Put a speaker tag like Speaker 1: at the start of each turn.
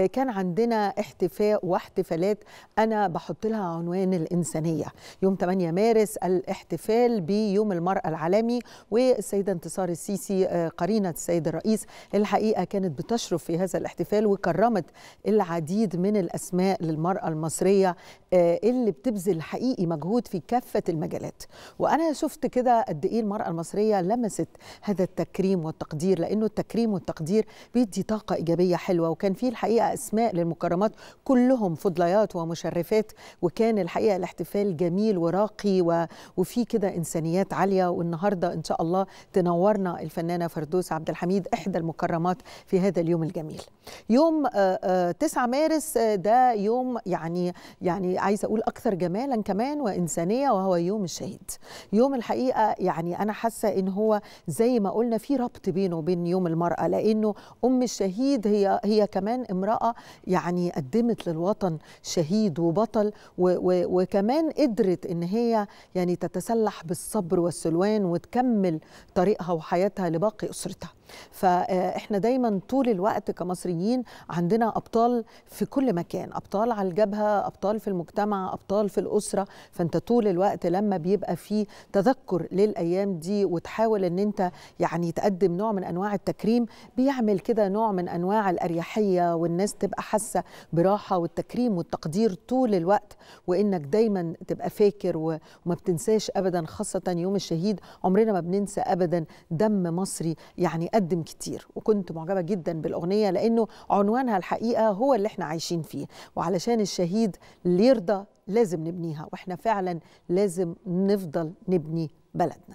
Speaker 1: آه، كان عندنا احتفاء واحتفالات انا بحط لها عنوان الانسانيه يوم 8 مارس الاحتفال بيوم المراه العالمي والسيده انتصار السيسي آه، قرينه السيد الرئيس الحقيقه كانت بتشرف في هذا الاحتفال وكرمت العديد من الاسماء للمراه المصريه آه، اللي بتبذل حقيقي مجهود في كافه المجالات وانا شفت كده قد ايه المراه المصريه لمست هذا التكريم والتقدير لانه التكريم والتقدير بيدي طاقه ايجابيه حلوه وكان في الحقيقه اسماء للمكرمات كلهم فضليات ومشرفات وكان الحقيقه الاحتفال جميل وراقي و... وفي كده انسانيات عاليه والنهارده ان شاء الله تنورنا الفنانه فردوس عبد الحميد احدى المكرمات في هذا اليوم الجميل. يوم 9 آه، آه، مارس آه، ده يوم يعني يعني عايزه اقول اكثر جمالا كمان وانسانيه وهو يوم الشهيد. يوم الحقيقه يعني انا حاسه ان هو زي ما قلنا في ربط بينه وبين يوم المراه لانه ام الشهيد هي هي كمان امراه امرأة يعني قدمت للوطن شهيد وبطل وكمان قدرت إن هي يعني تتسلح بالصبر والسلوان وتكمل طريقها وحياتها لباقي أسرتها فاحنا دايما طول الوقت كمصريين عندنا ابطال في كل مكان ابطال على الجبهه ابطال في المجتمع ابطال في الاسره فانت طول الوقت لما بيبقى في تذكر للايام دي وتحاول ان انت يعني تقدم نوع من انواع التكريم بيعمل كده نوع من انواع الاريحيه والناس تبقى حاسه براحه والتكريم والتقدير طول الوقت وانك دايما تبقى فاكر وما بتنساش ابدا خاصه يوم الشهيد عمرنا ما بننسى ابدا دم مصري يعني قد مقدم كتير وكنت معجبة جدا بالأغنية لأنه عنوانها الحقيقة هو اللي احنا عايشين فيه وعلشان الشهيد اللي يرضى لازم نبنيها واحنا فعلا لازم نفضل نبني بلدنا